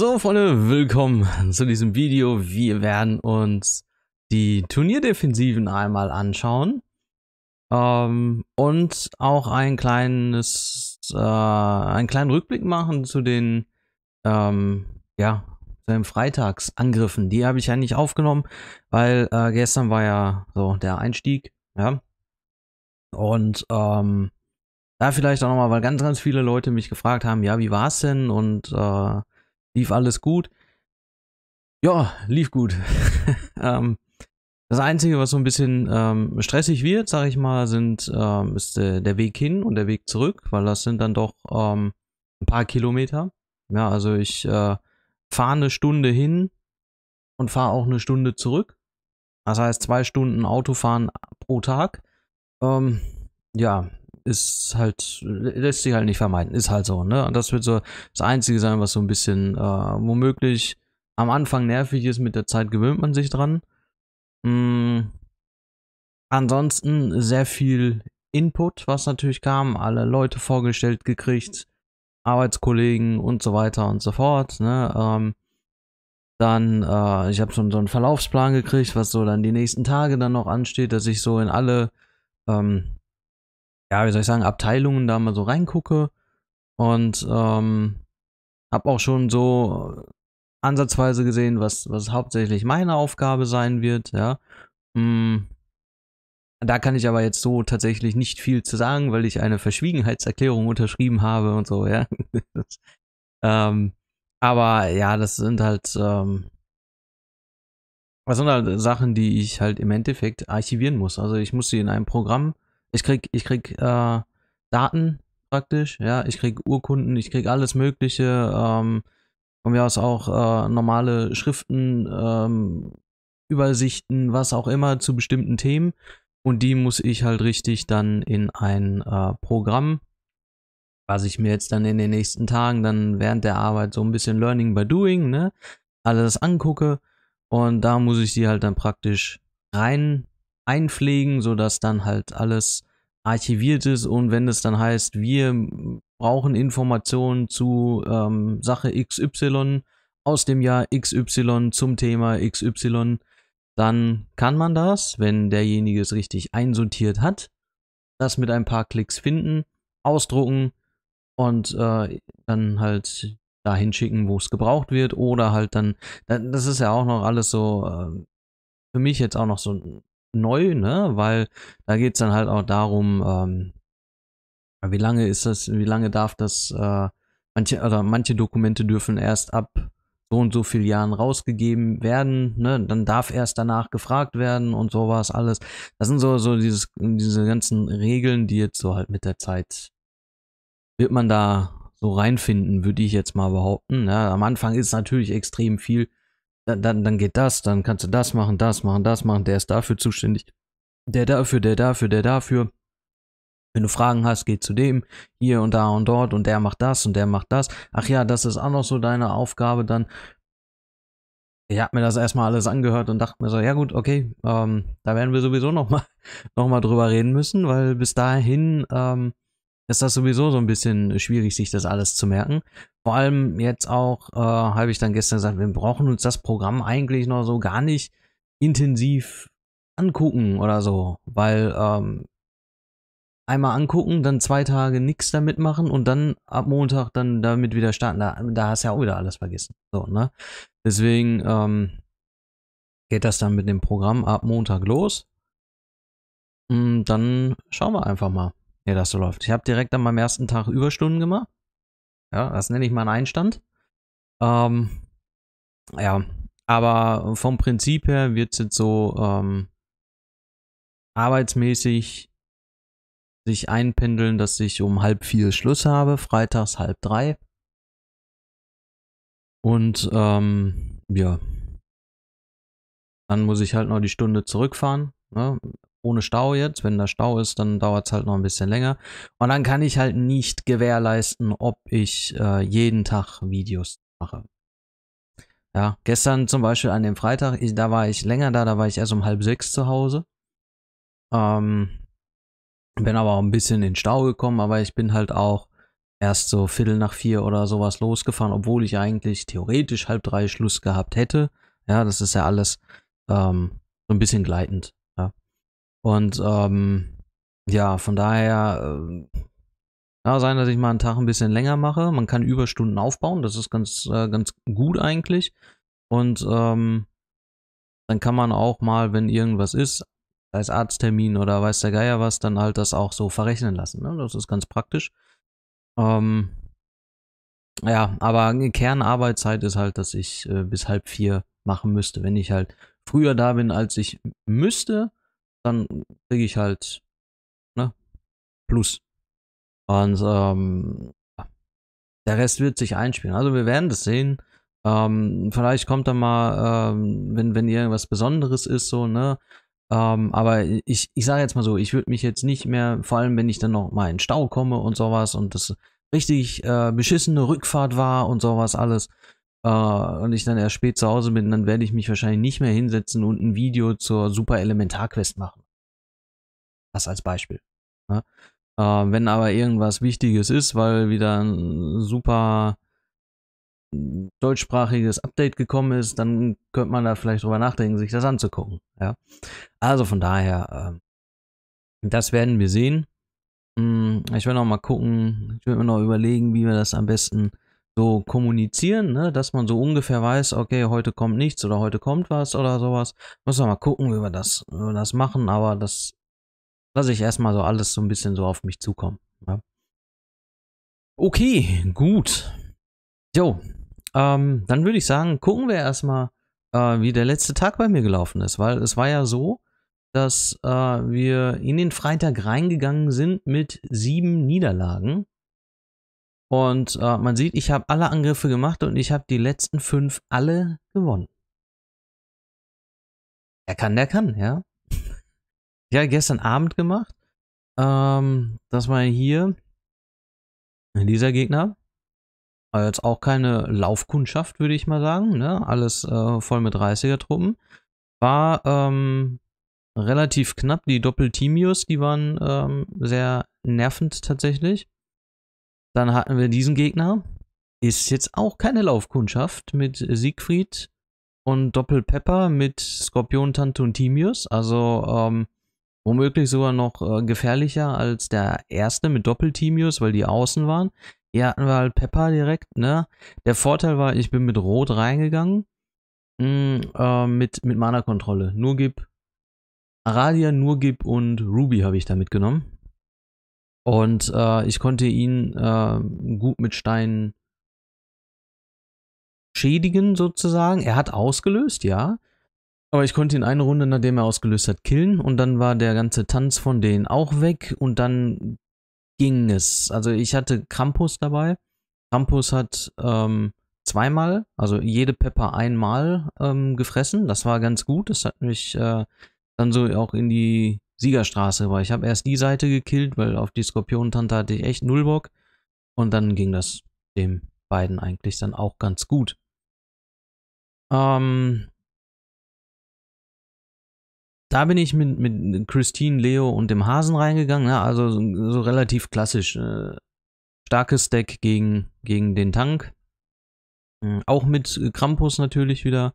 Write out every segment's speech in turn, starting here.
So Freunde, willkommen zu diesem Video. Wir werden uns die Turnierdefensiven einmal anschauen ähm, und auch ein kleines, äh, einen kleinen Rückblick machen zu den, ähm, ja, zu den Freitagsangriffen. Die habe ich ja nicht aufgenommen, weil äh, gestern war ja so der Einstieg, ja. Und ähm, da vielleicht auch nochmal, weil ganz, ganz viele Leute mich gefragt haben, ja, wie war es denn und äh, Lief alles gut? Ja, lief gut. ähm, das Einzige, was so ein bisschen ähm, stressig wird, sage ich mal, sind, ähm, ist äh, der Weg hin und der Weg zurück, weil das sind dann doch ähm, ein paar Kilometer. Ja, also ich äh, fahre eine Stunde hin und fahre auch eine Stunde zurück. Das heißt zwei Stunden Autofahren pro Tag. Ähm, ja, ist halt, lässt sich halt nicht vermeiden, ist halt so, ne? Und das wird so das Einzige sein, was so ein bisschen äh, womöglich am Anfang nervig ist, mit der Zeit gewöhnt man sich dran. Mhm. Ansonsten sehr viel Input, was natürlich kam, alle Leute vorgestellt gekriegt, Arbeitskollegen und so weiter und so fort, ne? Ähm, dann, äh, ich habe so, so einen Verlaufsplan gekriegt, was so dann die nächsten Tage dann noch ansteht, dass ich so in alle ähm, ja, wie soll ich sagen, Abteilungen da mal so reingucke und ähm, habe auch schon so ansatzweise gesehen, was, was hauptsächlich meine Aufgabe sein wird, ja. Mm, da kann ich aber jetzt so tatsächlich nicht viel zu sagen, weil ich eine Verschwiegenheitserklärung unterschrieben habe und so, ja. ähm, aber ja, das sind halt, ähm, das sind halt Sachen, die ich halt im Endeffekt archivieren muss. Also ich muss sie in einem Programm ich krieg, ich krieg äh, Daten praktisch, ja, ich krieg Urkunden, ich krieg alles Mögliche, ähm, von mir aus auch äh, normale Schriften, ähm, Übersichten, was auch immer zu bestimmten Themen. Und die muss ich halt richtig dann in ein äh, Programm, was ich mir jetzt dann in den nächsten Tagen dann während der Arbeit so ein bisschen Learning by Doing, ne, alles angucke. Und da muss ich die halt dann praktisch rein einpflegen, sodass dann halt alles archiviert ist und wenn es dann heißt, wir brauchen Informationen zu ähm, Sache XY aus dem Jahr XY zum Thema XY, dann kann man das, wenn derjenige es richtig einsortiert hat, das mit ein paar Klicks finden, ausdrucken und äh, dann halt dahin schicken, wo es gebraucht wird oder halt dann, das ist ja auch noch alles so, äh, für mich jetzt auch noch so ein neu, ne? Weil da geht es dann halt auch darum, ähm, wie lange ist das, wie lange darf das, äh, manche, oder manche Dokumente dürfen erst ab so und so vielen Jahren rausgegeben werden, ne? Dann darf erst danach gefragt werden und sowas alles. Das sind so, so dieses, diese ganzen Regeln, die jetzt so halt mit der Zeit wird man da so reinfinden, würde ich jetzt mal behaupten. Ja, ne? am Anfang ist natürlich extrem viel dann, dann, dann geht das, dann kannst du das machen, das machen, das machen, der ist dafür zuständig, der dafür, der dafür, der dafür. Wenn du Fragen hast, geh zu dem, hier und da und dort und der macht das und der macht das. Ach ja, das ist auch noch so deine Aufgabe dann. Ich habe mir das erstmal alles angehört und dachte mir so, ja gut, okay, ähm, da werden wir sowieso nochmal noch mal drüber reden müssen, weil bis dahin ähm, ist das sowieso so ein bisschen schwierig, sich das alles zu merken. Vor allem jetzt auch, äh, habe ich dann gestern gesagt, wir brauchen uns das Programm eigentlich noch so gar nicht intensiv angucken oder so, weil ähm, einmal angucken, dann zwei Tage nichts damit machen und dann ab Montag dann damit wieder starten. Da, da hast du ja auch wieder alles vergessen. So, ne? Deswegen ähm, geht das dann mit dem Programm ab Montag los. Und mm, dann schauen wir einfach mal. Nee, das so läuft. Ich habe direkt an meinem ersten Tag Überstunden gemacht. Ja, das nenne ich mal einen Einstand. Ähm, ja, aber vom Prinzip her wird es jetzt so ähm, arbeitsmäßig sich einpendeln, dass ich um halb vier Schluss habe, freitags halb drei. Und ähm, ja, dann muss ich halt noch die Stunde zurückfahren. Ne? ohne Stau jetzt. Wenn da Stau ist, dann dauert es halt noch ein bisschen länger. Und dann kann ich halt nicht gewährleisten, ob ich äh, jeden Tag Videos mache. Ja, gestern zum Beispiel an dem Freitag, ich, da war ich länger da, da war ich erst um halb sechs zu Hause. Ähm, bin aber auch ein bisschen in Stau gekommen, aber ich bin halt auch erst so Viertel nach vier oder sowas losgefahren, obwohl ich eigentlich theoretisch halb drei Schluss gehabt hätte. Ja, das ist ja alles ähm, so ein bisschen gleitend. Und ähm, ja, von daher äh, kann sein, dass ich mal einen Tag ein bisschen länger mache. Man kann Überstunden aufbauen, das ist ganz, äh, ganz gut eigentlich. Und ähm, dann kann man auch mal, wenn irgendwas ist, als Arzttermin oder weiß der Geier was, dann halt das auch so verrechnen lassen. Ne? Das ist ganz praktisch. Ähm, ja, aber Kernarbeitszeit ist halt, dass ich äh, bis halb vier machen müsste. Wenn ich halt früher da bin, als ich müsste, dann kriege ich halt ne, Plus. Und ähm, der Rest wird sich einspielen. Also wir werden das sehen. Ähm, vielleicht kommt dann mal, ähm, wenn, wenn irgendwas Besonderes ist, so, ne? Ähm, aber ich, ich sage jetzt mal so, ich würde mich jetzt nicht mehr, vor allem wenn ich dann noch mal in Stau komme und sowas und das richtig äh, beschissene Rückfahrt war und sowas alles, Uh, und ich dann erst spät zu Hause bin, dann werde ich mich wahrscheinlich nicht mehr hinsetzen und ein Video zur Super Elementar Quest machen. Das als Beispiel. Ne? Uh, wenn aber irgendwas Wichtiges ist, weil wieder ein super deutschsprachiges Update gekommen ist, dann könnte man da vielleicht drüber nachdenken, sich das anzugucken. Ja? Also von daher, uh, das werden wir sehen. Hm, ich will noch mal gucken, ich will mir noch überlegen, wie wir das am besten so kommunizieren, ne? dass man so ungefähr weiß, okay, heute kommt nichts oder heute kommt was oder sowas. Muss man mal gucken, wie wir das, wie wir das machen, aber das lasse ich erstmal so alles so ein bisschen so auf mich zukommen. Ja. Okay, gut. Jo, ähm, dann würde ich sagen, gucken wir erstmal, äh, wie der letzte Tag bei mir gelaufen ist, weil es war ja so, dass äh, wir in den Freitag reingegangen sind mit sieben Niederlagen und äh, man sieht, ich habe alle Angriffe gemacht und ich habe die letzten fünf alle gewonnen. Er kann, der kann, ja. ich habe gestern Abend gemacht. Ähm, dass man hier dieser Gegner War jetzt auch keine Laufkundschaft, würde ich mal sagen. Ne? Alles äh, voll mit 30er-Truppen. War ähm, relativ knapp. Die doppel Doppeltimius, die waren ähm, sehr nervend tatsächlich. Dann hatten wir diesen Gegner. Ist jetzt auch keine Laufkundschaft mit Siegfried und Doppelpepper mit Skorpion, Tante und Timius. Also ähm, womöglich sogar noch äh, gefährlicher als der erste mit Doppeltimius, weil die außen waren. Hier hatten wir halt Pepper direkt. Ne? Der Vorteil war, ich bin mit Rot reingegangen. Mm, äh, mit, mit Mana-Kontrolle. Nur gib. Aradia, nur gib und Ruby habe ich da mitgenommen. Und äh, ich konnte ihn äh, gut mit Steinen schädigen, sozusagen. Er hat ausgelöst, ja. Aber ich konnte ihn eine Runde, nachdem er ausgelöst hat, killen. Und dann war der ganze Tanz von denen auch weg. Und dann ging es. Also ich hatte Krampus dabei. Krampus hat ähm, zweimal, also jede Pepper einmal ähm, gefressen. Das war ganz gut. Das hat mich äh, dann so auch in die Siegerstraße, war. ich habe erst die Seite gekillt, weil auf die Skorpionentante hatte ich echt null Bock. Und dann ging das dem beiden eigentlich dann auch ganz gut. Ähm, da bin ich mit, mit Christine, Leo und dem Hasen reingegangen. Ja, ne? also so, so relativ klassisch. Äh, starkes Deck gegen, gegen den Tank. Hm, auch mit Krampus natürlich wieder.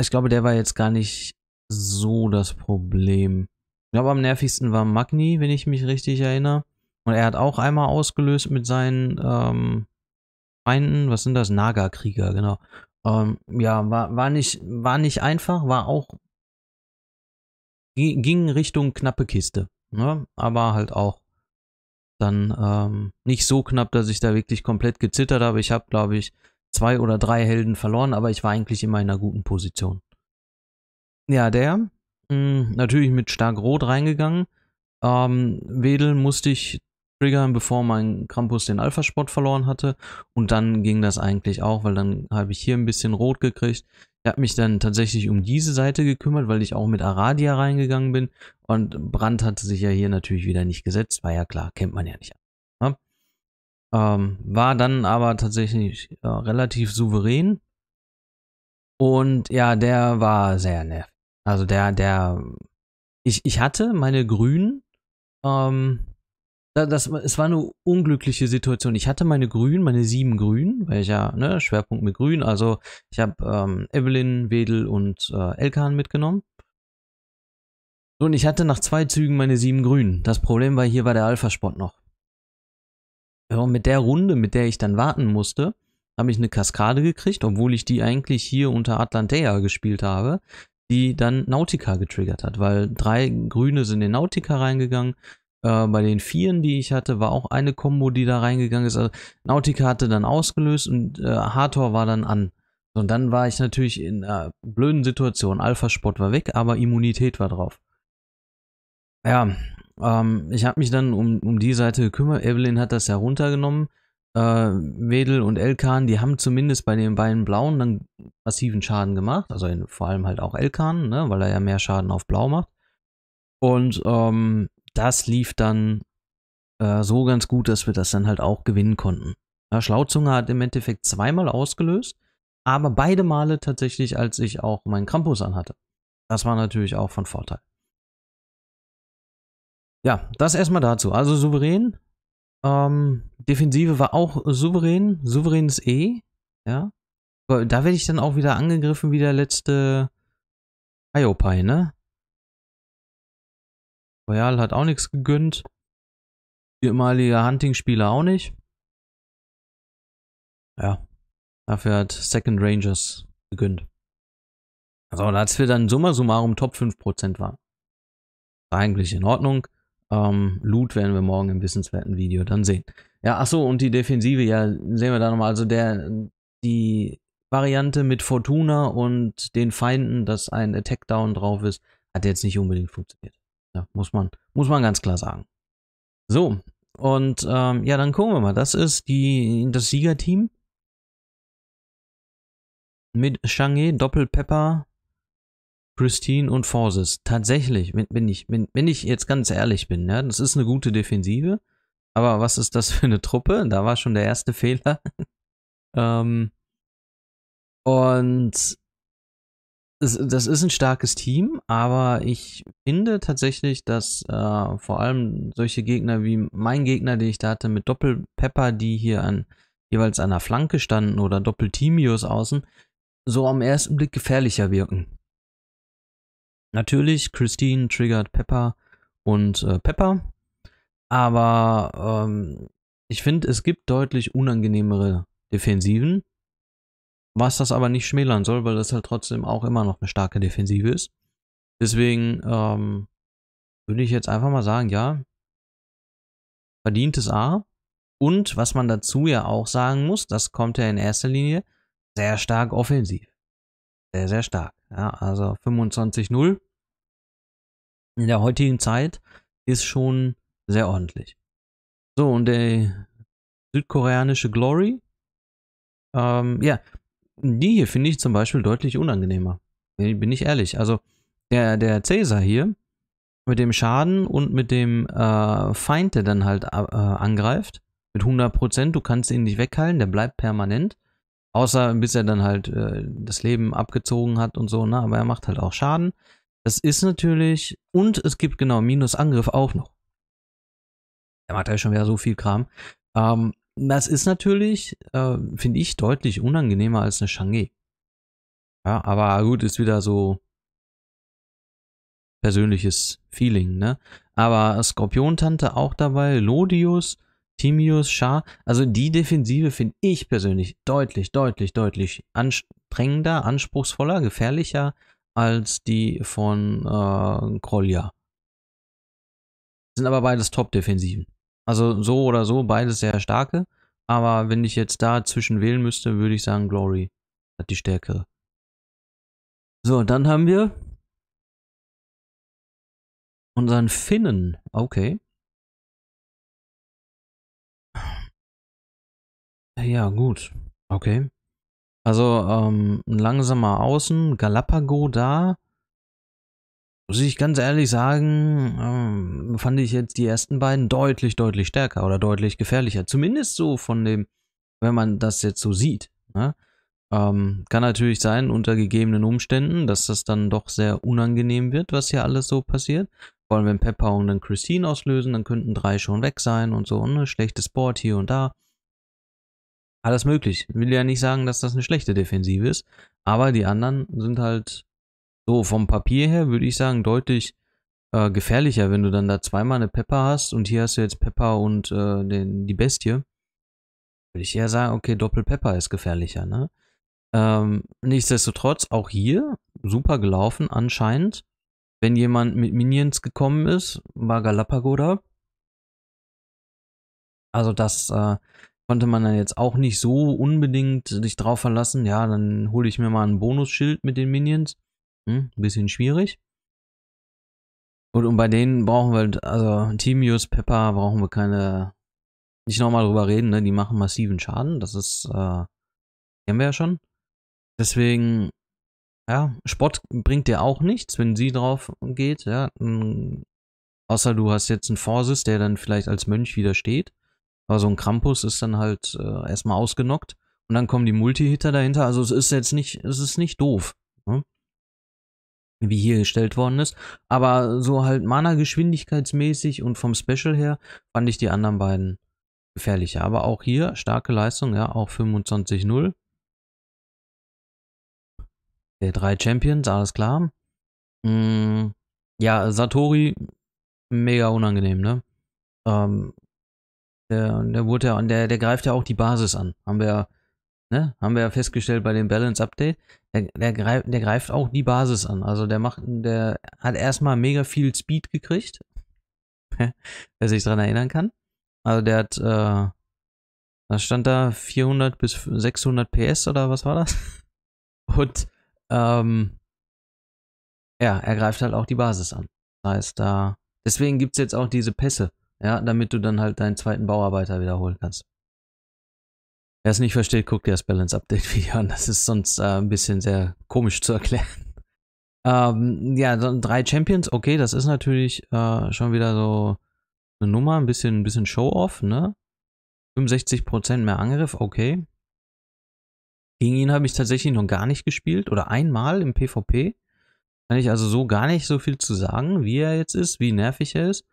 Ich glaube, der war jetzt gar nicht so das Problem. Ich glaube, am nervigsten war Magni, wenn ich mich richtig erinnere. Und er hat auch einmal ausgelöst mit seinen ähm, Feinden. Was sind das? Naga-Krieger, genau. Ähm, ja, war, war, nicht, war nicht einfach, war auch. ging Richtung knappe Kiste. Ne? Aber halt auch dann ähm, nicht so knapp, dass ich da wirklich komplett gezittert habe. Ich habe, glaube ich, zwei oder drei Helden verloren, aber ich war eigentlich immer in einer guten Position. Ja, der. Mh, hm, natürlich mit stark rot reingegangen. Ähm, Wedel musste ich triggern, bevor mein Krampus den Alpha-Sport verloren hatte. Und dann ging das eigentlich auch, weil dann habe ich hier ein bisschen rot gekriegt. Ich habe mich dann tatsächlich um diese Seite gekümmert, weil ich auch mit Aradia reingegangen bin. Und Brand hatte sich ja hier natürlich wieder nicht gesetzt. War ja klar, kennt man ja nicht. Ne? Ähm, war dann aber tatsächlich äh, relativ souverän. Und ja, der war sehr nervig. Also der, der, ich, ich hatte meine Grünen, ähm, das, das, es war eine unglückliche Situation. Ich hatte meine Grünen, meine sieben Grünen, weil ich ja, ne, Schwerpunkt mit Grün, also ich habe ähm, Evelyn, Wedel und äh, Elkan mitgenommen. und ich hatte nach zwei Zügen meine sieben Grünen. Das Problem war, hier war der Alpha-Sport noch. Ja, und mit der Runde, mit der ich dann warten musste, habe ich eine Kaskade gekriegt, obwohl ich die eigentlich hier unter Atlantea gespielt habe die dann Nautica getriggert hat, weil drei grüne sind in Nautica reingegangen. Äh, bei den vieren, die ich hatte, war auch eine Combo, die da reingegangen ist. Also Nautica hatte dann ausgelöst und äh, Hathor war dann an. Und dann war ich natürlich in einer blöden Situation. Alpha-Sport war weg, aber Immunität war drauf. Ja, ähm, ich habe mich dann um, um die Seite gekümmert. Evelyn hat das ja runtergenommen. Äh, Wedel und Elkan, die haben zumindest bei den beiden Blauen dann massiven Schaden gemacht. Also in, vor allem halt auch Elkan, ne, weil er ja mehr Schaden auf Blau macht. Und ähm, das lief dann äh, so ganz gut, dass wir das dann halt auch gewinnen konnten. Ja, Schlauzunge hat im Endeffekt zweimal ausgelöst, aber beide Male tatsächlich, als ich auch meinen Krampus anhatte. Das war natürlich auch von Vorteil. Ja, das erstmal dazu. Also souverän, ähm, Defensive war auch souverän, souveränes E. Eh, ja. Aber da werde ich dann auch wieder angegriffen wie der letzte Iopai, ne? Royal hat auch nichts gegönnt. Ehemaliger Hunting-Spieler auch nicht. Ja. Dafür hat Second Rangers gegönnt. Also, als wir dann summa summarum Top 5% waren. War eigentlich in Ordnung. Ähm, Loot werden wir morgen im wissenswerten Video dann sehen. Ja, achso, und die Defensive, ja, sehen wir da nochmal. Also der, die Variante mit Fortuna und den Feinden, dass ein Attack Down drauf ist, hat jetzt nicht unbedingt funktioniert. Ja, muss man, muss man ganz klar sagen. So, und ähm, ja, dann gucken wir mal. Das ist die, das Siegerteam. Mit Shanghai, Doppelpepper, Pristine und Forces. Tatsächlich, wenn, ich, wenn, wenn ich jetzt ganz ehrlich bin, ja, ne, das ist eine gute Defensive, aber was ist das für eine Truppe? Da war schon der erste Fehler. ähm, und das ist ein starkes Team, aber ich finde tatsächlich, dass äh, vor allem solche Gegner wie mein Gegner, den ich da hatte, mit Doppelpepper, die hier an jeweils an der Flanke standen oder Doppeltimios außen, so am ersten Blick gefährlicher wirken. Natürlich, Christine triggert Pepper und äh, Pepper. Aber ähm, ich finde, es gibt deutlich unangenehmere Defensiven. Was das aber nicht schmälern soll, weil das halt trotzdem auch immer noch eine starke Defensive ist. Deswegen ähm, würde ich jetzt einfach mal sagen, ja, verdientes A. Und was man dazu ja auch sagen muss, das kommt ja in erster Linie sehr stark offensiv sehr, sehr stark. Ja, also 25-0 in der heutigen Zeit ist schon sehr ordentlich. So, und der südkoreanische Glory, ähm, ja, die hier finde ich zum Beispiel deutlich unangenehmer. Bin ich ehrlich. Also der, der Caesar hier mit dem Schaden und mit dem äh, Feind, der dann halt äh, angreift, mit 100%, du kannst ihn nicht wegheilen, der bleibt permanent. Außer bis er dann halt äh, das Leben abgezogen hat und so, ne? Aber er macht halt auch Schaden. Das ist natürlich. Und es gibt genau Minusangriff auch noch. Er macht ja halt schon wieder so viel Kram. Ähm, das ist natürlich, äh, finde ich, deutlich unangenehmer als eine Shang-Chi. Ja, aber gut, ist wieder so persönliches Feeling, ne? Aber Skorpion-Tante auch dabei, Lodius, Timius, Schar. Also die Defensive finde ich persönlich deutlich, deutlich, deutlich anstrengender, anspruchsvoller, gefährlicher als die von äh, Krolja. Sind aber beides Top-Defensiven. Also so oder so, beides sehr starke. Aber wenn ich jetzt da zwischen wählen müsste, würde ich sagen, Glory hat die stärkere. So, dann haben wir unseren Finnen. Okay. Ah ja, gut. Okay. Also ähm, ein langsamer Außen, Galapago da. Muss ich ganz ehrlich sagen, ähm, fand ich jetzt die ersten beiden deutlich, deutlich stärker oder deutlich gefährlicher. Zumindest so von dem, wenn man das jetzt so sieht. Ne? Ähm, kann natürlich sein, unter gegebenen Umständen, dass das dann doch sehr unangenehm wird, was hier alles so passiert. Vor allem, wenn Pepper und dann Christine auslösen, dann könnten drei schon weg sein und so. Ne? Schlechtes Board hier und da alles möglich. Ich will ja nicht sagen, dass das eine schlechte Defensive ist, aber die anderen sind halt so vom Papier her, würde ich sagen, deutlich äh, gefährlicher, wenn du dann da zweimal eine Pepper hast und hier hast du jetzt Pepper und äh, den, die Bestie. Würde ich eher sagen, okay, Doppel-Pepper ist gefährlicher, ne? Ähm, nichtsdestotrotz, auch hier super gelaufen anscheinend. Wenn jemand mit Minions gekommen ist, war Galapago da. Also das, äh, konnte man dann jetzt auch nicht so unbedingt sich drauf verlassen. Ja, dann hole ich mir mal ein Bonusschild mit den Minions. Hm, ein bisschen schwierig. Und, und bei denen brauchen wir, halt, also Timius, Pepper, brauchen wir keine, nicht nochmal drüber reden, ne? Die machen massiven Schaden. Das ist, äh, kennen wir ja schon. Deswegen, ja, Spott bringt dir auch nichts, wenn sie drauf geht, ja. Hm, außer du hast jetzt einen Forces, der dann vielleicht als Mönch widersteht. Aber so ein Krampus ist dann halt äh, erstmal ausgenockt und dann kommen die Multi-Hitter dahinter. Also es ist jetzt nicht, es ist nicht doof, ne? wie hier gestellt worden ist. Aber so halt Mana-geschwindigkeitsmäßig und vom Special her fand ich die anderen beiden gefährlicher. Aber auch hier starke Leistung, ja, auch 25-0. Der drei Champions, alles klar. Mm, ja, Satori, mega unangenehm, ne? Ähm, der, der wurde ja, und der, der greift ja auch die Basis an. Haben wir ja, ne, haben wir ja festgestellt bei dem Balance Update. Der, der, greift, der greift auch die Basis an. Also der macht, der hat erstmal mega viel Speed gekriegt. Wer sich dran erinnern kann. Also der hat, äh, da stand da 400 bis 600 PS oder was war das? Und, ähm, ja, er greift halt auch die Basis an. Das heißt, da, deswegen gibt es jetzt auch diese Pässe. Ja, damit du dann halt deinen zweiten Bauarbeiter wiederholen kannst. Wer es nicht versteht, guckt dir das Balance Update Video an. Das ist sonst äh, ein bisschen sehr komisch zu erklären. ähm, ja, dann drei Champions, okay, das ist natürlich äh, schon wieder so eine Nummer, ein bisschen, ein bisschen Show-off, ne? 65% mehr Angriff, okay. Gegen ihn habe ich tatsächlich noch gar nicht gespielt oder einmal im PvP. Kann ich also so gar nicht so viel zu sagen, wie er jetzt ist, wie nervig er ist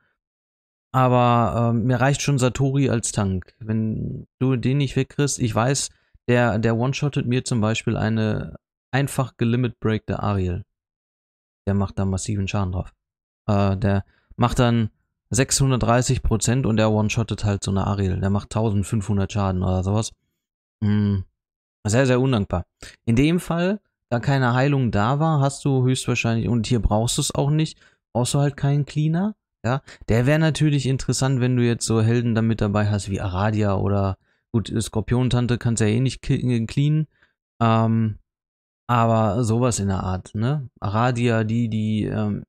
aber äh, mir reicht schon Satori als Tank. Wenn du den nicht wegkriegst, ich weiß, der, der one-shottet mir zum Beispiel eine einfach gelimit break der Ariel. Der macht da massiven Schaden drauf. Äh, der macht dann 630 und der one-shottet halt so eine Ariel. Der macht 1500 Schaden oder sowas. Hm. Sehr, sehr undankbar. In dem Fall, da keine Heilung da war, hast du höchstwahrscheinlich, und hier brauchst du es auch nicht, brauchst du halt keinen Cleaner. Ja, der wäre natürlich interessant, wenn du jetzt so Helden damit dabei hast wie Aradia oder gut, Skorpiontante kannst ja eh nicht äh, cleanen. Ähm, aber sowas in der Art, ne? Aradia, die, die, ähm,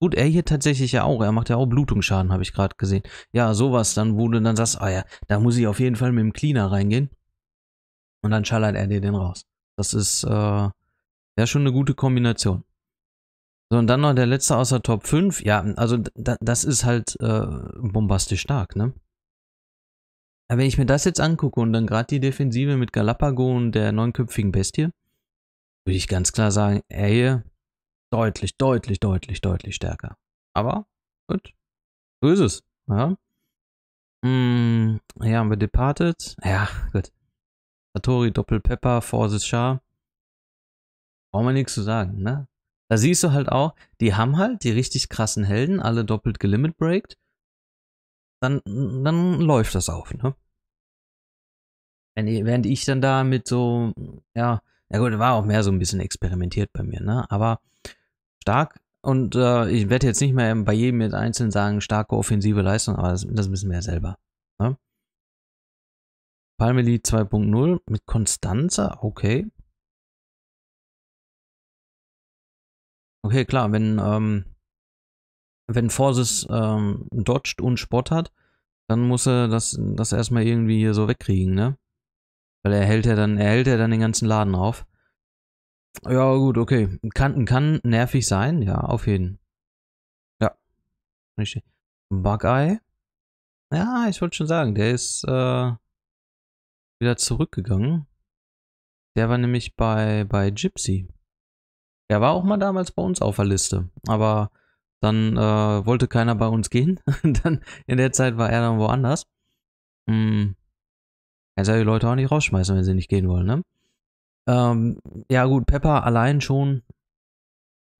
gut, er hier tatsächlich ja auch, er macht ja auch Blutungsschaden, habe ich gerade gesehen. Ja, sowas dann, wo du dann sagst, ah ja, da muss ich auf jeden Fall mit dem Cleaner reingehen. Und dann schallert er dir den raus. Das ist, äh, ja schon eine gute Kombination. So, und dann noch der letzte aus der Top 5. Ja, also das ist halt äh, bombastisch stark, ne? Aber wenn ich mir das jetzt angucke und dann gerade die Defensive mit Galapago und der neunköpfigen Bestie, würde ich ganz klar sagen, ey, deutlich, deutlich, deutlich, deutlich stärker. Aber, gut, so ist es. Ja, mm, hier haben wir Departed. Ja, gut. Satori, Doppelpepper, Forces Char. Brauchen wir nichts zu sagen, ne? Da siehst du halt auch, die haben halt die richtig krassen Helden, alle doppelt gelimit breakt. Dann, dann läuft das auf, ne? Während ich dann da mit so, ja, ja gut, war auch mehr so ein bisschen experimentiert bei mir, ne? Aber stark und äh, ich werde jetzt nicht mehr bei jedem jetzt einzeln sagen, starke offensive Leistung, aber das, das wissen wir ja selber. Ne? Palmeli 2.0 mit Konstanze, okay. Okay, klar, wenn, ähm, wenn Forces ähm, dodged und Spot hat, dann muss er das, das erstmal irgendwie hier so wegkriegen, ne? Weil er hält ja dann, er hält ja dann den ganzen Laden auf. Ja, gut, okay. Kann, kann nervig sein, ja, auf jeden. Ja. Richtig. Bugeye? Ja, ich wollte schon sagen, der ist äh, wieder zurückgegangen. Der war nämlich bei, bei Gypsy. Er war auch mal damals bei uns auf der Liste, aber dann äh, wollte keiner bei uns gehen. dann in der Zeit war er dann woanders. Hm. Er soll die Leute auch nicht rausschmeißen, wenn sie nicht gehen wollen, ne? Ähm, ja gut, Pepper allein schon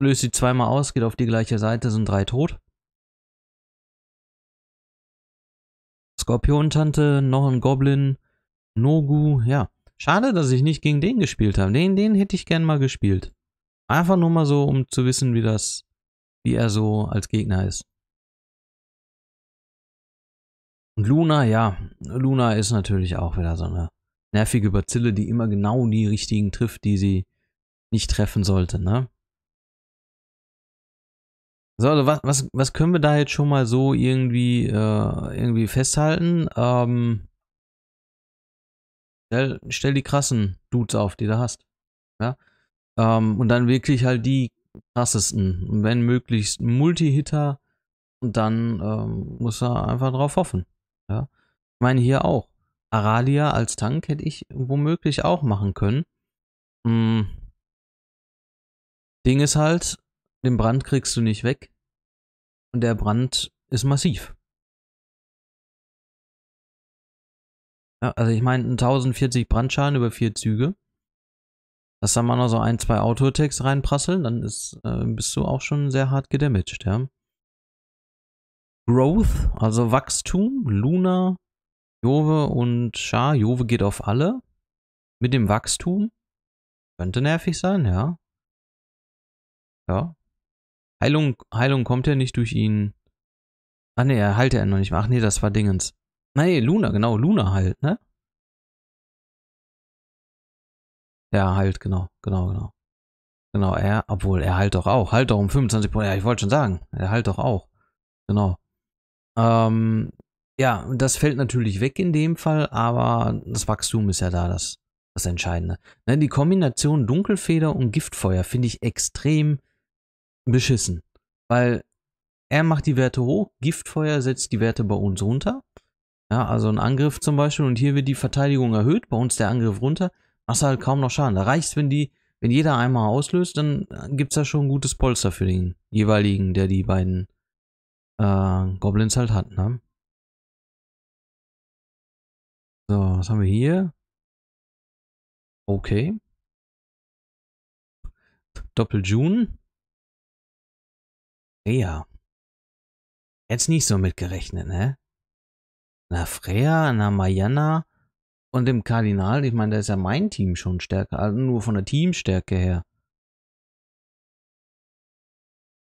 löst sie zweimal aus, geht auf die gleiche Seite, sind drei tot. Skorpion-Tante, noch ein Goblin, Nogu, ja. Schade, dass ich nicht gegen den gespielt habe. Den, den hätte ich gern mal gespielt. Einfach nur mal so, um zu wissen, wie das, wie er so als Gegner ist. Und Luna, ja, Luna ist natürlich auch wieder so eine nervige Bazille, die immer genau die richtigen trifft, die sie nicht treffen sollte, ne? So, also was, was, was können wir da jetzt schon mal so irgendwie, äh, irgendwie festhalten? Ähm, stell, stell die krassen Dudes auf, die du hast. Ja? Ähm, und dann wirklich halt die krassesten. Und wenn möglichst Multi-Hitter, Und dann ähm, muss er einfach drauf hoffen. Ja? Ich meine, hier auch. Aralia als Tank hätte ich womöglich auch machen können. Hm. Ding ist halt, den Brand kriegst du nicht weg. Und der Brand ist massiv. Ja, also ich meine, 1040 Brandschaden über vier Züge. Lass da mal noch so ein, zwei Autotext reinprasseln, dann ist, äh, bist du auch schon sehr hart gedamaged, ja. Growth, also Wachstum, Luna, Jove und Char. Jove geht auf alle. Mit dem Wachstum. Könnte nervig sein, ja. Ja. Heilung, Heilung kommt ja nicht durch ihn. Ah nee, er heilt ja noch nicht mehr. Ach nee, das war Dingens. Nee, Luna, genau, Luna halt, ne? Ja, halt, genau, genau, genau. Genau, er, obwohl er halt doch auch, halt doch um 25 Prozent, ja, ich wollte schon sagen, er halt doch auch. Genau. Ähm, ja, das fällt natürlich weg in dem Fall, aber das Wachstum ist ja da das, das Entscheidende. Ne, die Kombination Dunkelfeder und Giftfeuer finde ich extrem beschissen, weil er macht die Werte hoch, Giftfeuer setzt die Werte bei uns runter. Ja, also ein Angriff zum Beispiel und hier wird die Verteidigung erhöht, bei uns der Angriff runter machst du halt kaum noch Schaden. Da reicht's, wenn die, wenn jeder einmal auslöst, dann äh, gibt's da schon ein gutes Polster für den jeweiligen, der die beiden äh, Goblins halt hat, ne? So, was haben wir hier? Okay. Doppel June. Ja. Jetzt nicht so mitgerechnet, ne? Na Freya, na Mayanna, und dem Kardinal, ich meine, da ist ja mein Team schon stärker, also nur von der Teamstärke her.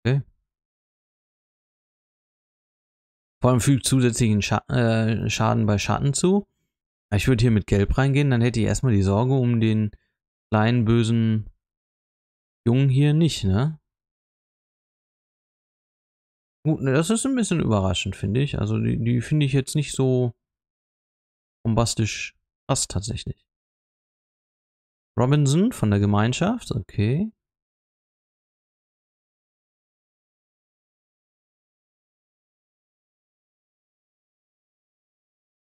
Okay. Vor allem fügt zusätzlichen Scha äh, Schaden bei Schatten zu. Ich würde hier mit Gelb reingehen, dann hätte ich erstmal die Sorge um den kleinen bösen Jungen hier nicht, ne? Gut, ne, das ist ein bisschen überraschend, finde ich. Also die, die finde ich jetzt nicht so bombastisch Passt tatsächlich. Robinson von der Gemeinschaft, okay.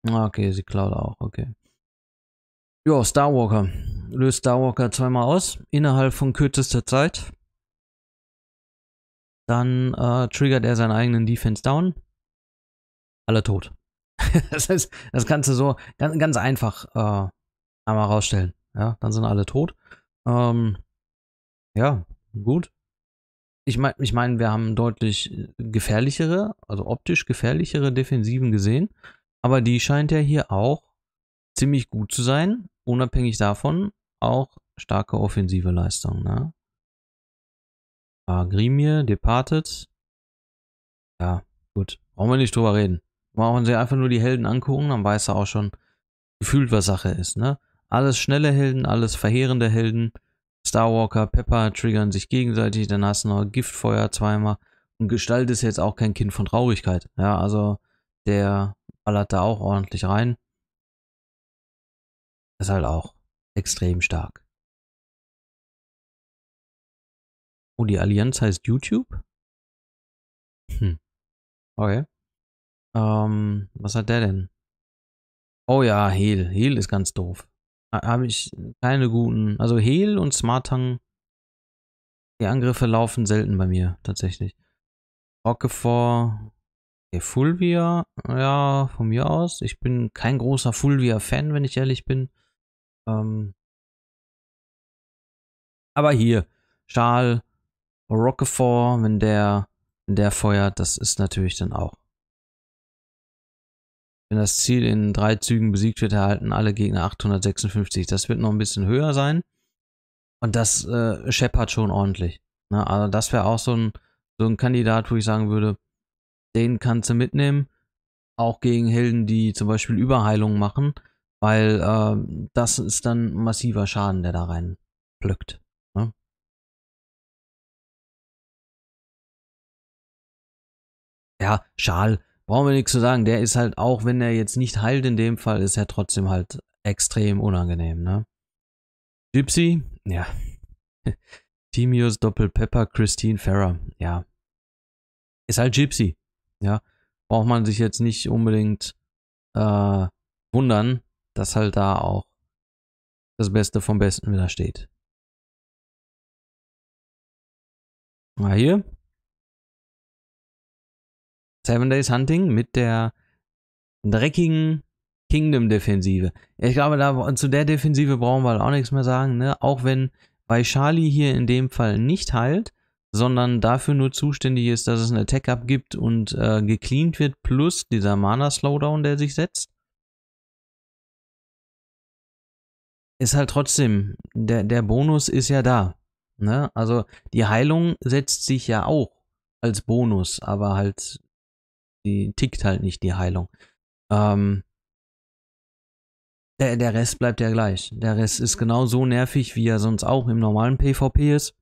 Ah, okay, sie klaut auch, okay. Ja, Starwalker. Löst Starwalker zweimal aus, innerhalb von kürzester Zeit. Dann äh, triggert er seinen eigenen Defense Down. Alle tot. das ist, das kannst du so ganz, ganz einfach äh, einmal rausstellen. Ja, dann sind alle tot. Ähm, ja, gut. Ich meine, ich mein, wir haben deutlich äh, gefährlichere, also optisch gefährlichere Defensiven gesehen, aber die scheint ja hier auch ziemlich gut zu sein, unabhängig davon auch starke offensive Leistung. Ne? Ah, Grimir, Departed. Ja, gut. Brauchen wir nicht drüber reden. Brauchen sie einfach nur die Helden angucken, dann weiß er auch schon gefühlt, was Sache ist. Ne? Alles schnelle Helden, alles verheerende Helden. Starwalker, Pepper triggern sich gegenseitig, dann hast du noch Giftfeuer zweimal. Und Gestalt ist jetzt auch kein Kind von Traurigkeit. Ja, also der ballert da auch ordentlich rein. Ist halt auch extrem stark. Oh, die Allianz heißt YouTube? Hm. Okay. Ähm, was hat der denn? Oh ja, Heel. Heel ist ganz doof. Habe ich keine guten. Also Heel und Smartang. Die Angriffe laufen selten bei mir, tatsächlich. Roquefort. Okay, Fulvia. Ja, von mir aus. Ich bin kein großer Fulvia-Fan, wenn ich ehrlich bin. Ähm, aber hier, Stahl. Roquefort, wenn der, wenn der feuert, das ist natürlich dann auch wenn das Ziel in drei Zügen besiegt wird, erhalten alle Gegner 856. Das wird noch ein bisschen höher sein. Und das äh, scheppert schon ordentlich. Na, ne? also das wäre auch so ein, so ein Kandidat, wo ich sagen würde, den kannst du mitnehmen. Auch gegen Helden, die zum Beispiel Überheilung machen, weil äh, das ist dann massiver Schaden, der da rein plöckt. Ne? Ja, Schal brauchen wir nichts zu sagen. Der ist halt, auch wenn er jetzt nicht heilt in dem Fall, ist er trotzdem halt extrem unangenehm, ne? Gypsy? Ja. Timius Doppel Pepper Christine Ferrer. Ja. Ist halt Gypsy. Ja. Braucht man sich jetzt nicht unbedingt äh, wundern, dass halt da auch das Beste vom Besten wieder steht. Mal ah, hier. Seven Days Hunting mit der dreckigen Kingdom-Defensive. Ich glaube, da, zu der Defensive brauchen wir halt auch nichts mehr sagen, ne? Auch wenn bei Charlie hier in dem Fall nicht heilt, sondern dafür nur zuständig ist, dass es einen Attack-Up gibt und äh, gecleant wird, plus dieser Mana-Slowdown, der sich setzt. Ist halt trotzdem, der, der Bonus ist ja da. Ne? Also die Heilung setzt sich ja auch als Bonus, aber halt die tickt halt nicht, die Heilung. Ähm, der, der Rest bleibt ja gleich. Der Rest ist mhm. genau so nervig, wie er sonst auch im normalen PvP ist.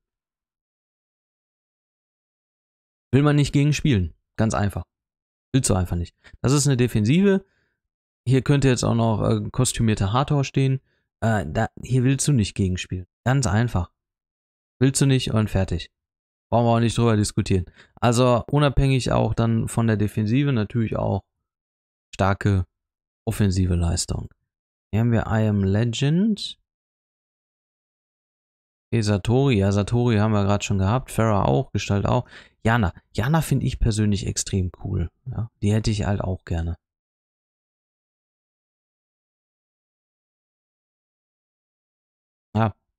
Will man nicht gegen spielen. Ganz einfach. Willst du einfach nicht. Das ist eine Defensive. Hier könnte jetzt auch noch äh, kostümierter Hathor stehen. Äh, da, hier willst du nicht gegen spielen. Ganz einfach. Willst du nicht und fertig. Brauchen wir auch nicht drüber diskutieren. Also unabhängig auch dann von der Defensive natürlich auch starke offensive Leistung. Hier haben wir I Am Legend. Okay, Satori. Ja, Satori haben wir gerade schon gehabt. Farah auch, Gestalt auch. Jana. Jana finde ich persönlich extrem cool. Ja, die hätte ich halt auch gerne.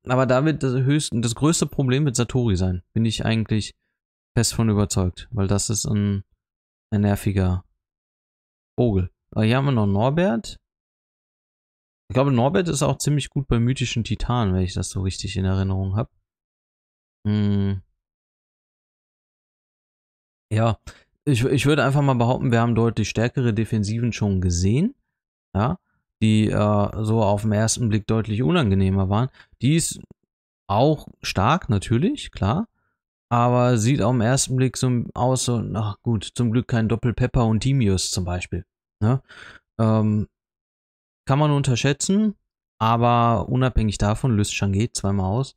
Aber da wird das, höchsten, das größte Problem mit Satori sein. Bin ich eigentlich fest von überzeugt. Weil das ist ein, ein nerviger Vogel. Aber hier haben wir noch Norbert. Ich glaube, Norbert ist auch ziemlich gut bei mythischen Titanen, wenn ich das so richtig in Erinnerung habe. Hm. Ja, ich, ich würde einfach mal behaupten, wir haben deutlich stärkere Defensiven schon gesehen. Ja, die äh, so auf den ersten Blick deutlich unangenehmer waren. Die ist auch stark, natürlich, klar. Aber sieht auf den ersten Blick so aus, so, ach gut, zum Glück kein Doppelpepper und Timius zum Beispiel. Ne? Ähm, kann man unterschätzen, aber unabhängig davon, löst Shange zweimal aus,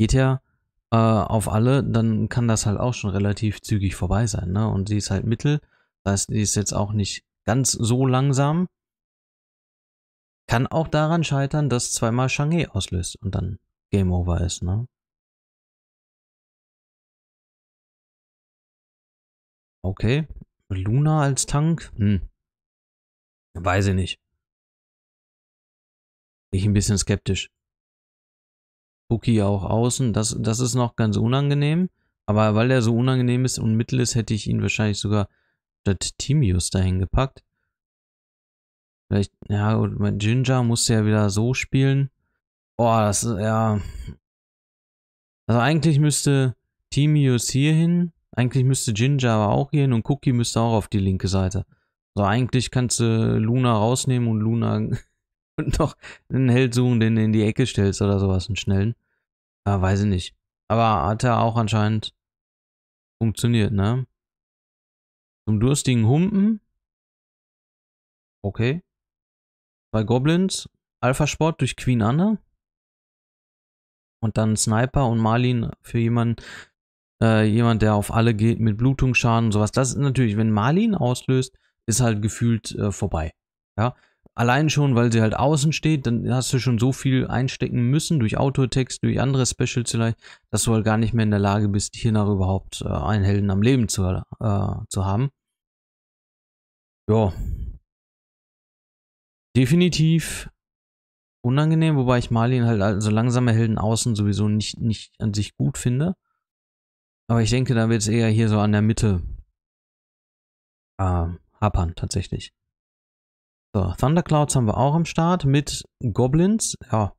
geht er äh, auf alle, dann kann das halt auch schon relativ zügig vorbei sein. Ne? Und sie ist halt mittel, das heißt, die ist jetzt auch nicht ganz so langsam, kann auch daran scheitern, dass zweimal Shanghai auslöst und dann Game Over ist, ne? Okay. Luna als Tank? Hm. Weiß ich nicht. Bin ich ein bisschen skeptisch. Cookie auch außen. Das, das ist noch ganz unangenehm. Aber weil er so unangenehm ist und mittel ist, hätte ich ihn wahrscheinlich sogar statt Timius dahin gepackt. Vielleicht, ja, gut, mein Ginger muss ja wieder so spielen. Boah, das ist, ja. Also eigentlich müsste Timius hier hin. Eigentlich müsste Ginger aber auch hier hin und Cookie müsste auch auf die linke Seite. Also eigentlich kannst du Luna rausnehmen und Luna noch einen Held suchen, den du in die Ecke stellst oder sowas, einen schnellen. Ja, weiß ich nicht. Aber hat er auch anscheinend funktioniert, ne? Zum durstigen Humpen. Okay. Bei Goblins Alpha Sport durch Queen Anna. Und dann Sniper und Marlin für jemanden, äh, jemand, der auf alle geht mit Blutungsschaden und sowas. Das ist natürlich, wenn Marlin auslöst, ist halt gefühlt äh, vorbei. Ja. Allein schon, weil sie halt außen steht, dann hast du schon so viel einstecken müssen durch Autotext, durch andere Specials vielleicht, dass du halt gar nicht mehr in der Lage bist, hier nach überhaupt äh, einen Helden am Leben zu, äh, zu haben. Ja, Definitiv unangenehm, wobei ich Marlin halt so also langsame Helden außen sowieso nicht, nicht an sich gut finde. Aber ich denke, da wird es eher hier so an der Mitte äh, hapern, tatsächlich. So, Thunderclouds haben wir auch am Start mit Goblins. Ja,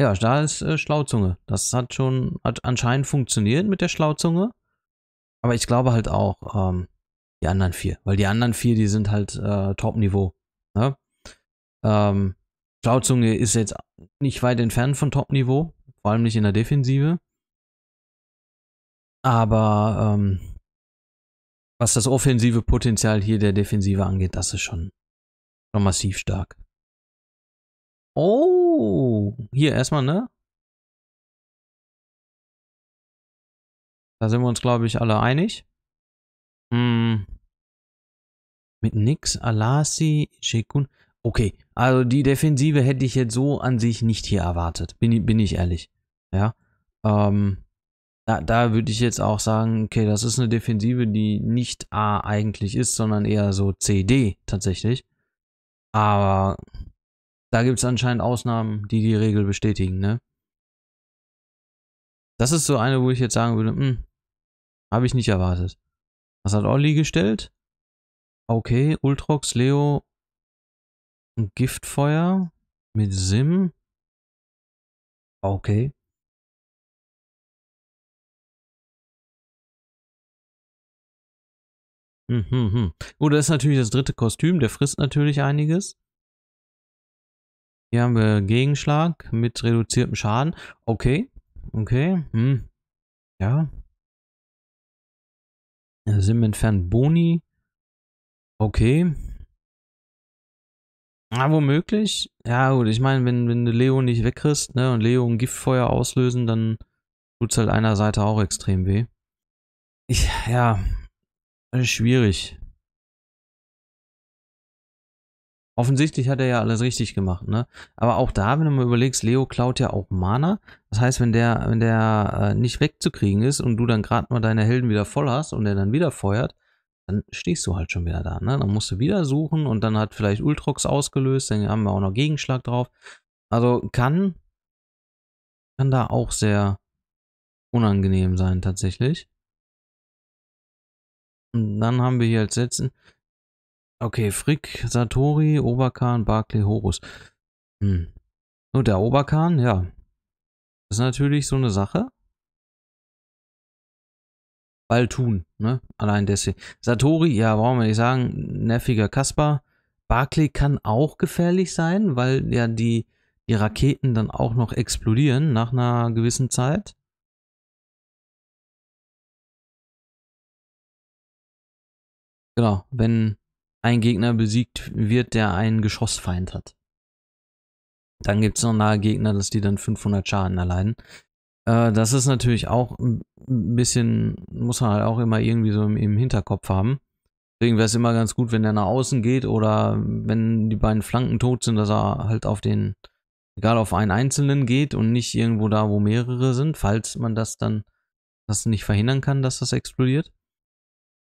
ja da ist äh, Schlauzunge. Das hat schon hat anscheinend funktioniert mit der Schlauzunge. Aber ich glaube halt auch ähm, die anderen vier, weil die anderen vier, die sind halt äh, Top-Niveau. Ähm, Schlauzunge ist jetzt nicht weit entfernt von Top-Niveau, vor allem nicht in der Defensive. Aber ähm, was das offensive Potenzial hier der Defensive angeht, das ist schon, schon massiv stark. Oh, hier erstmal, ne? Da sind wir uns, glaube ich, alle einig. Hm. Mit Nix, Alasi, Shekun okay. Also die Defensive hätte ich jetzt so an sich nicht hier erwartet, bin, bin ich ehrlich. Ja. Ähm, da, da würde ich jetzt auch sagen, okay, das ist eine Defensive, die nicht A eigentlich ist, sondern eher so CD tatsächlich. Aber da gibt es anscheinend Ausnahmen, die die Regel bestätigen, ne? Das ist so eine, wo ich jetzt sagen würde, hm, habe ich nicht erwartet. Was hat Olli gestellt? Okay, Ultrox, Leo, Giftfeuer mit Sim. Okay. Mhm, mhm. Gut, das ist natürlich das dritte Kostüm. Der frisst natürlich einiges. Hier haben wir Gegenschlag mit reduziertem Schaden. Okay. Okay. Hm. Ja. Sim entfernt Boni. Okay. Ja, womöglich. Ja, gut, ich meine, wenn, wenn du Leo nicht wegkriegst, ne, und Leo ein Giftfeuer auslösen, dann tut's halt einer Seite auch extrem weh. Ich, ja, äh, schwierig. Offensichtlich hat er ja alles richtig gemacht, ne? Aber auch da, wenn du mal überlegst, Leo klaut ja auch Mana. Das heißt, wenn der, wenn der äh, nicht wegzukriegen ist und du dann gerade mal deine Helden wieder voll hast und er dann wieder feuert, dann stehst du halt schon wieder da. Ne? Dann musst du wieder suchen und dann hat vielleicht Ultrox ausgelöst, dann haben wir auch noch Gegenschlag drauf. Also kann, kann da auch sehr unangenehm sein tatsächlich. Und dann haben wir hier als letzten, okay, Frick, Satori, Oberkan, Barclay, Horus. Hm. Und der Oberkan, ja, ist natürlich so eine Sache. Ball tun, ne? Allein deswegen. Satori, ja, brauchen wir nicht sagen, nerviger Kaspar. Barclay kann auch gefährlich sein, weil ja die, die Raketen dann auch noch explodieren nach einer gewissen Zeit. Genau, wenn ein Gegner besiegt wird, der einen Geschossfeind hat. Dann gibt es noch nahe Gegner, dass die dann 500 Schaden erleiden. Äh, das ist natürlich auch ein bisschen, muss man halt auch immer irgendwie so im, im Hinterkopf haben. Deswegen wäre es immer ganz gut, wenn er nach außen geht oder wenn die beiden Flanken tot sind, dass er halt auf den, egal auf einen einzelnen geht und nicht irgendwo da, wo mehrere sind, falls man das dann das nicht verhindern kann, dass das explodiert.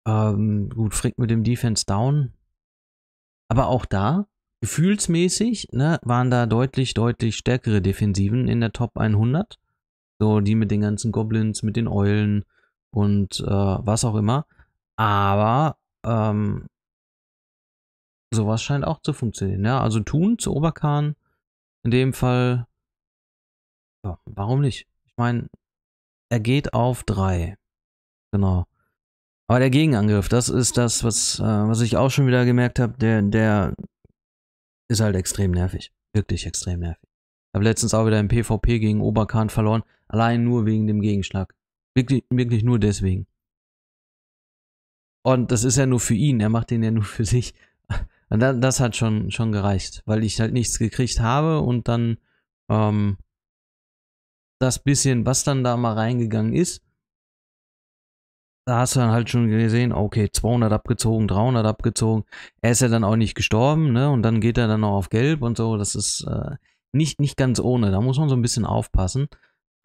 Ähm, gut, Frick mit dem Defense Down. Aber auch da, gefühlsmäßig, ne, waren da deutlich, deutlich stärkere Defensiven in der Top 100. So, die mit den ganzen Goblins, mit den Eulen und äh, was auch immer. Aber ähm, sowas scheint auch zu funktionieren. Ja? Also tun zu Oberkan in dem Fall. Ja, warum nicht? Ich meine, er geht auf drei. Genau. Aber der Gegenangriff, das ist das, was, äh, was ich auch schon wieder gemerkt habe, der, der ist halt extrem nervig. Wirklich extrem nervig. Ich habe letztens auch wieder im PvP gegen Oberkan verloren. Allein nur wegen dem Gegenschlag. Wirklich, wirklich nur deswegen. Und das ist ja nur für ihn, er macht den ja nur für sich. Und das hat schon, schon gereicht, weil ich halt nichts gekriegt habe und dann ähm, das bisschen, was dann da mal reingegangen ist, da hast du dann halt schon gesehen, okay, 200 abgezogen, 300 abgezogen. Er ist ja dann auch nicht gestorben, ne? Und dann geht er dann noch auf Gelb und so. Das ist äh, nicht, nicht ganz ohne. Da muss man so ein bisschen aufpassen.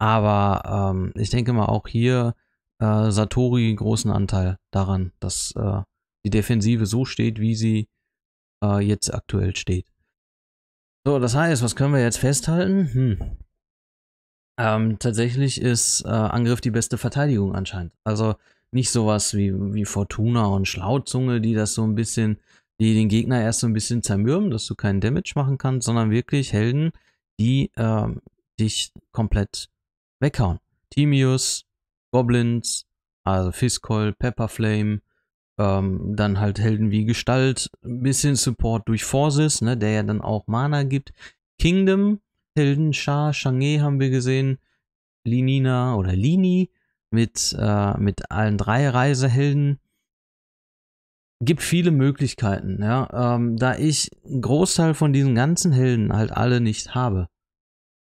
Aber ähm, ich denke mal auch hier äh, Satori großen Anteil daran, dass äh, die Defensive so steht, wie sie äh, jetzt aktuell steht. So, das heißt, was können wir jetzt festhalten? Hm. Ähm, tatsächlich ist äh, Angriff die beste Verteidigung anscheinend. Also nicht sowas wie, wie Fortuna und Schlauzunge, die das so ein bisschen, die den Gegner erst so ein bisschen zermürben, dass du keinen Damage machen kannst, sondern wirklich Helden, die ähm, dich komplett weghauen. Timius, Goblins, also Fiskol, Pepperflame, ähm, dann halt Helden wie Gestalt, ein bisschen Support durch Forces, ne, der ja dann auch Mana gibt. Kingdom, Helden, Shah, Shanghe haben wir gesehen, Linina oder Lini mit, äh, mit allen drei Reisehelden. Gibt viele Möglichkeiten, ja, ähm, da ich einen Großteil von diesen ganzen Helden halt alle nicht habe.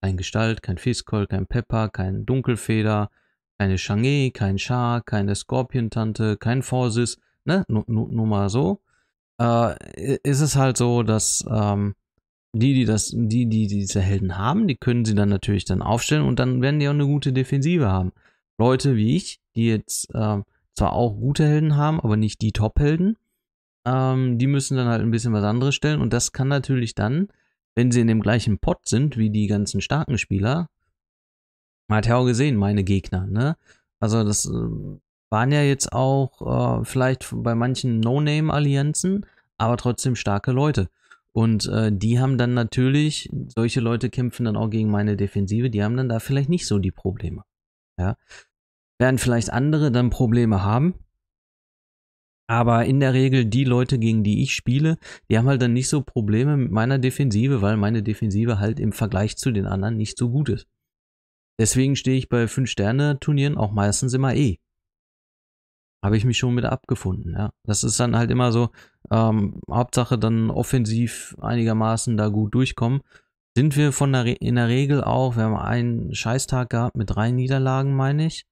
Kein Gestalt, kein Fiskol, kein Pepper, kein Dunkelfeder, keine Chang'e, kein Char, keine Scorpion-Tante, kein Forsis, ne? Nur, nur, nur mal so. Äh, ist es halt so, dass ähm, die, die das, die, die diese Helden haben, die können sie dann natürlich dann aufstellen und dann werden die auch eine gute Defensive haben. Leute wie ich, die jetzt äh, zwar auch gute Helden haben, aber nicht die Top-Helden, ähm, die müssen dann halt ein bisschen was anderes stellen und das kann natürlich dann wenn sie in dem gleichen Pot sind wie die ganzen starken Spieler, man hat ja auch gesehen, meine Gegner, ne? Also das ähm, waren ja jetzt auch äh, vielleicht bei manchen No-Name-Allianzen, aber trotzdem starke Leute. Und äh, die haben dann natürlich, solche Leute kämpfen dann auch gegen meine Defensive, die haben dann da vielleicht nicht so die Probleme. Ja. Werden vielleicht andere dann Probleme haben, aber in der Regel die Leute, gegen die ich spiele, die haben halt dann nicht so Probleme mit meiner Defensive, weil meine Defensive halt im Vergleich zu den anderen nicht so gut ist. Deswegen stehe ich bei 5-Sterne-Turnieren auch meistens immer eh. Habe ich mich schon mit abgefunden, ja. Das ist dann halt immer so, ähm, Hauptsache dann offensiv einigermaßen da gut durchkommen. Sind wir von der Re in der Regel auch, wir haben einen Scheißtag gehabt mit drei Niederlagen, meine ich.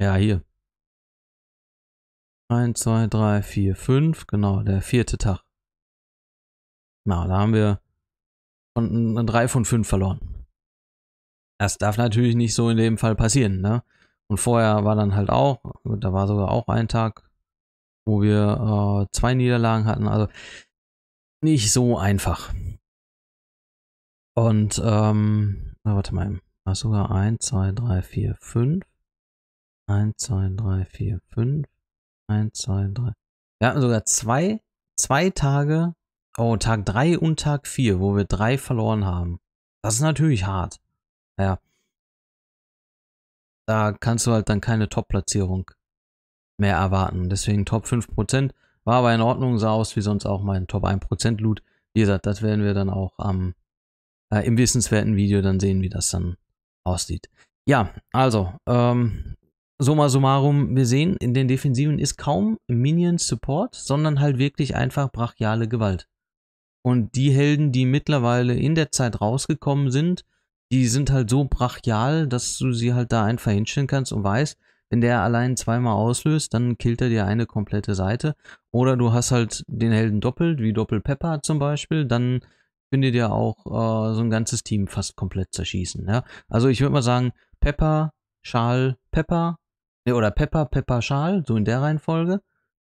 Ja, hier, 1, 2, 3, 4, 5, genau, der vierte Tag. Na, genau, da haben wir von, 3 äh, von 5 verloren. Das darf natürlich nicht so in dem Fall passieren, ne? Und vorher war dann halt auch, da war sogar auch ein Tag, wo wir äh, zwei Niederlagen hatten, also nicht so einfach. Und, ähm, na, warte mal, war sogar 1, 2, 3, 4, 5. 1, 2, 3, 4, 5. 1, 2, 3. Wir hatten sogar zwei, zwei Tage, oh, Tag 3 und Tag 4, wo wir drei verloren haben. Das ist natürlich hart. Ja. Da kannst du halt dann keine Top-Platzierung mehr erwarten. Deswegen Top 5%. War aber in Ordnung, sah aus wie sonst auch mein Top 1% Loot. Wie gesagt, das werden wir dann auch ähm, äh, im wissenswerten Video dann sehen, wie das dann aussieht. Ja, also, ähm, summa summarum, wir sehen, in den Defensiven ist kaum Minion-Support, sondern halt wirklich einfach brachiale Gewalt. Und die Helden, die mittlerweile in der Zeit rausgekommen sind, die sind halt so brachial, dass du sie halt da einfach hinstellen kannst und weißt, wenn der allein zweimal auslöst, dann killt er dir eine komplette Seite. Oder du hast halt den Helden doppelt, wie Doppelpepper zum Beispiel, dann könnt ihr dir auch äh, so ein ganzes Team fast komplett zerschießen. Ja? Also ich würde mal sagen, Pepper, Schal, Pepper oder Pepper, Pepper Schal, so in der Reihenfolge.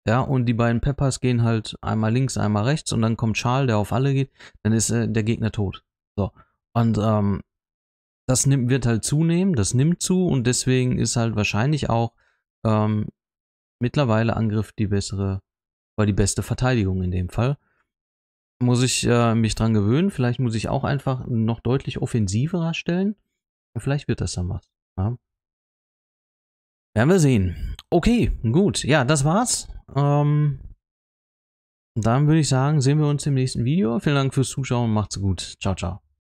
Ja, und die beiden Peppers gehen halt einmal links, einmal rechts und dann kommt Schal, der auf alle geht, dann ist äh, der Gegner tot. So. Und ähm, das nimmt, wird halt zunehmen, das nimmt zu und deswegen ist halt wahrscheinlich auch ähm, mittlerweile Angriff die bessere, war die beste Verteidigung in dem Fall. Muss ich äh, mich dran gewöhnen, vielleicht muss ich auch einfach noch deutlich offensiverer stellen. Vielleicht wird das dann was. Ja. Werden wir sehen. Okay, gut. Ja, das war's. Ähm, dann würde ich sagen, sehen wir uns im nächsten Video. Vielen Dank fürs Zuschauen. Macht's gut. Ciao, ciao.